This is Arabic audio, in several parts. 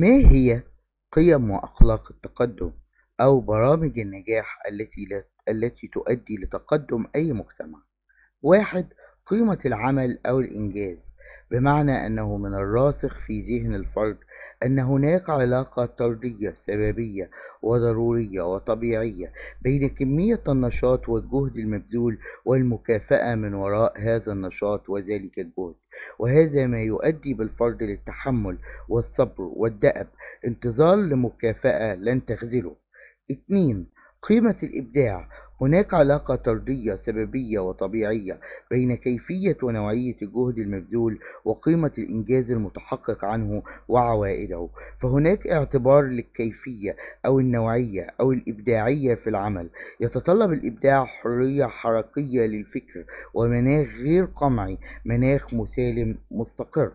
ما هي قيم وأخلاق التقدم أو برامج النجاح التي لا التي تؤدي لتقدم أي مجتمع واحد قيمة العمل أو الإنجاز بمعنى أنه من الراسخ في ذهن الفرد أن هناك علاقة طردية سببية وضرورية وطبيعية بين كمية النشاط والجهد المبذول والمكافأة من وراء هذا النشاط وذلك الجهد وهذا ما يؤدي بالفرد للتحمل والصبر والدأب انتظار لمكافأة لن تخذله 2 قيمة الإبداع هناك علاقة طردية سببية وطبيعية بين كيفية ونوعية الجهد المبذول وقيمة الإنجاز المتحقق عنه وعوائده فهناك اعتبار للكيفية أو النوعية أو الإبداعية في العمل يتطلب الإبداع حرية حركية للفكر ومناخ غير قمعي مناخ مسالم مستقر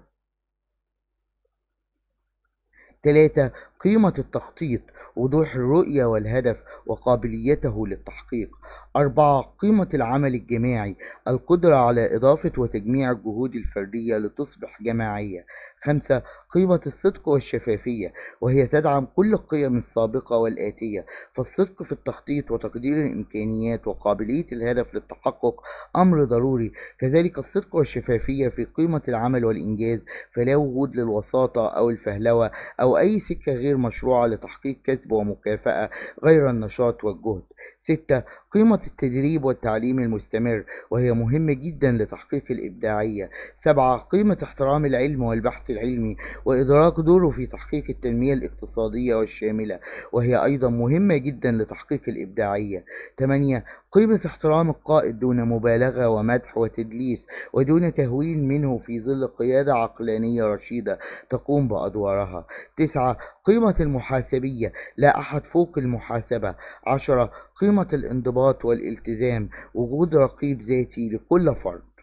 ثلاثة قيمة التخطيط وضوح الرؤية والهدف وقابليته للتحقيق أربعة قيمة العمل الجماعي القدرة على إضافة وتجميع الجهود الفردية لتصبح جماعية خمسة قيمة الصدق والشفافية وهي تدعم كل القيم السابقة والآتية فالصدق في التخطيط وتقدير الإمكانيات وقابلية الهدف للتحقق أمر ضروري كذلك الصدق والشفافية في قيمة العمل والإنجاز فلا وجود للوساطة أو الفهلوة أو أي سكة غير غير مشروعة لتحقيق كسب ومكافأة غير النشاط والجهد ستة قيمة التدريب والتعليم المستمر وهي مهمة جدا لتحقيق الإبداعية سبعة قيمة احترام العلم والبحث العلمي وإدراك دوره في تحقيق التنمية الاقتصادية والشاملة وهي أيضا مهمة جدا لتحقيق الإبداعية ثمانية قيمة احترام القائد دون مبالغة ومدح وتدليس ودون تهوين منه في ظل قيادة عقلانية رشيدة تقوم بأدوارها تسعة قيمة المحاسبية لا أحد فوق المحاسبة عشرة قيمة الانضباط والالتزام وجود رقيب ذاتي لكل فرد